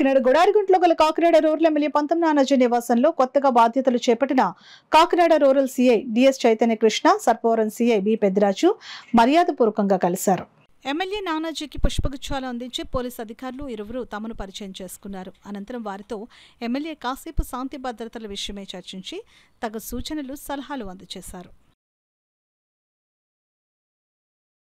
కాకినాడ గుడారిగుంట్లో గల Kakinada rural MLA పంతమనానాజీ నివాసంలో కొత్తగా బాధ్యతలు చేపట్టిన Kakinada rural CI DS Chaitanya Krishna Sarpavaram CI B Peddiraju మర్యాదపూర్వకంగా కలిశారు ఎమ్మెల్యే నానాజీకి పుష్పగుచ్చాలు అందించి పోలీస్ అధికారులు ఇరువురు తమను పరిచయం చేసుకున్నారు అనంతరం వారితో ఎమ్మెల్యే కాసేపు శాంతి భద్రతల విషయమే చర్చించి తగు సూచనలు సలహాలు అందజేశారు